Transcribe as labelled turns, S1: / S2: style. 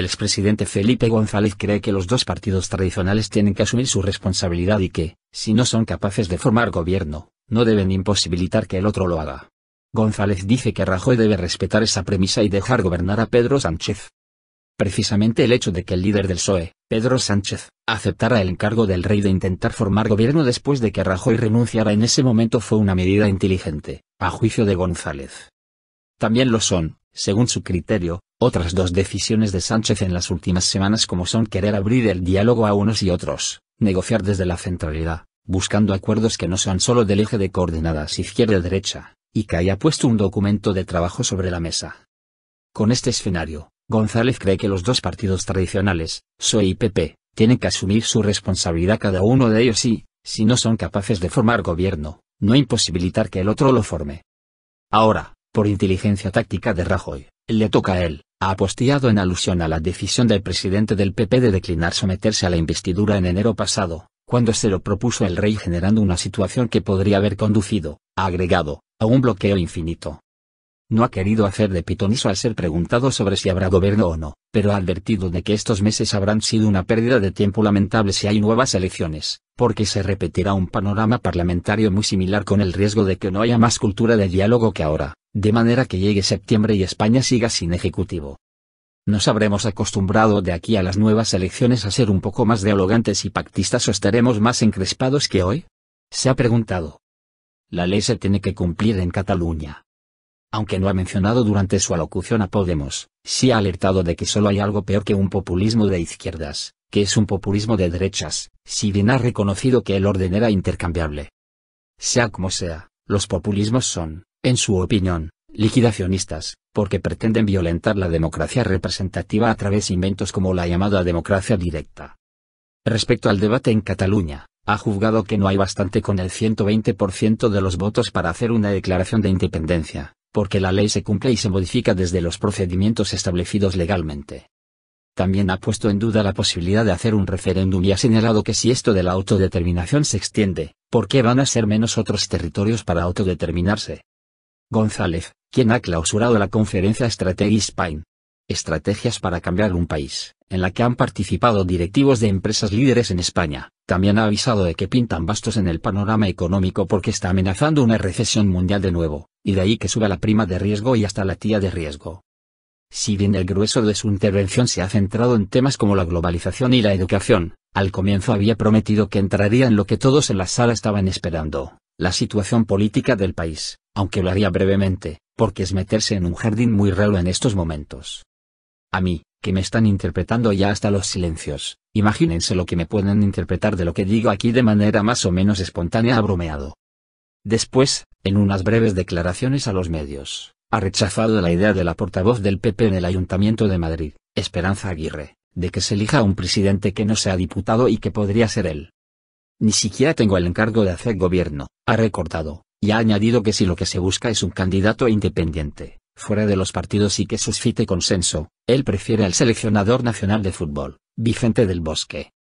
S1: El expresidente Felipe González cree que los dos partidos tradicionales tienen que asumir su responsabilidad y que, si no son capaces de formar gobierno, no deben imposibilitar que el otro lo haga. González dice que Rajoy debe respetar esa premisa y dejar gobernar a Pedro Sánchez. Precisamente el hecho de que el líder del PSOE, Pedro Sánchez, aceptara el encargo del rey de intentar formar gobierno después de que Rajoy renunciara en ese momento fue una medida inteligente, a juicio de González. También lo son, según su criterio, otras dos decisiones de Sánchez en las últimas semanas como son querer abrir el diálogo a unos y otros, negociar desde la centralidad, buscando acuerdos que no sean solo del eje de coordenadas izquierda-derecha, y que haya puesto un documento de trabajo sobre la mesa. Con este escenario, González cree que los dos partidos tradicionales, PSOE y PP, tienen que asumir su responsabilidad cada uno de ellos y, si no son capaces de formar gobierno, no imposibilitar que el otro lo forme. Ahora, por inteligencia táctica de Rajoy, le toca a él, ha apostillado en alusión a la decisión del presidente del PP de declinar someterse a la investidura en enero pasado, cuando se lo propuso el rey generando una situación que podría haber conducido, ha agregado, a un bloqueo infinito. No ha querido hacer de pitoniso al ser preguntado sobre si habrá gobierno o no, pero ha advertido de que estos meses habrán sido una pérdida de tiempo lamentable si hay nuevas elecciones, porque se repetirá un panorama parlamentario muy similar con el riesgo de que no haya más cultura de diálogo que ahora de manera que llegue septiembre y España siga sin ejecutivo. Nos habremos acostumbrado de aquí a las nuevas elecciones a ser un poco más dialogantes y pactistas o estaremos más encrespados que hoy? Se ha preguntado. La ley se tiene que cumplir en Cataluña. Aunque no ha mencionado durante su alocución a Podemos, sí ha alertado de que solo hay algo peor que un populismo de izquierdas, que es un populismo de derechas, si bien ha reconocido que el orden era intercambiable. Sea como sea, los populismos son, en su opinión, liquidacionistas, porque pretenden violentar la democracia representativa a través de inventos como la llamada democracia directa. Respecto al debate en Cataluña, ha juzgado que no hay bastante con el 120% de los votos para hacer una declaración de independencia, porque la ley se cumple y se modifica desde los procedimientos establecidos legalmente. También ha puesto en duda la posibilidad de hacer un referéndum y ha señalado que si esto de la autodeterminación se extiende, ¿por qué van a ser menos otros territorios para autodeterminarse? González, quien ha clausurado la conferencia Strategy Spain. Estrategias para cambiar un país, en la que han participado directivos de empresas líderes en España, también ha avisado de que pintan bastos en el panorama económico porque está amenazando una recesión mundial de nuevo, y de ahí que suba la prima de riesgo y hasta la tía de riesgo. Si bien el grueso de su intervención se ha centrado en temas como la globalización y la educación, al comienzo había prometido que entraría en lo que todos en la sala estaban esperando, la situación política del país, aunque lo haría brevemente, porque es meterse en un jardín muy raro en estos momentos. A mí, que me están interpretando ya hasta los silencios, imagínense lo que me pueden interpretar de lo que digo aquí de manera más o menos espontánea ha bromeado. Después, en unas breves declaraciones a los medios, ha rechazado la idea de la portavoz del PP en el Ayuntamiento de Madrid, Esperanza Aguirre, de que se elija un presidente que no sea diputado y que podría ser él. Ni siquiera tengo el encargo de hacer gobierno, ha recortado y ha añadido que si lo que se busca es un candidato independiente, fuera de los partidos y que suscite consenso, él prefiere al seleccionador nacional de fútbol, Vicente del Bosque.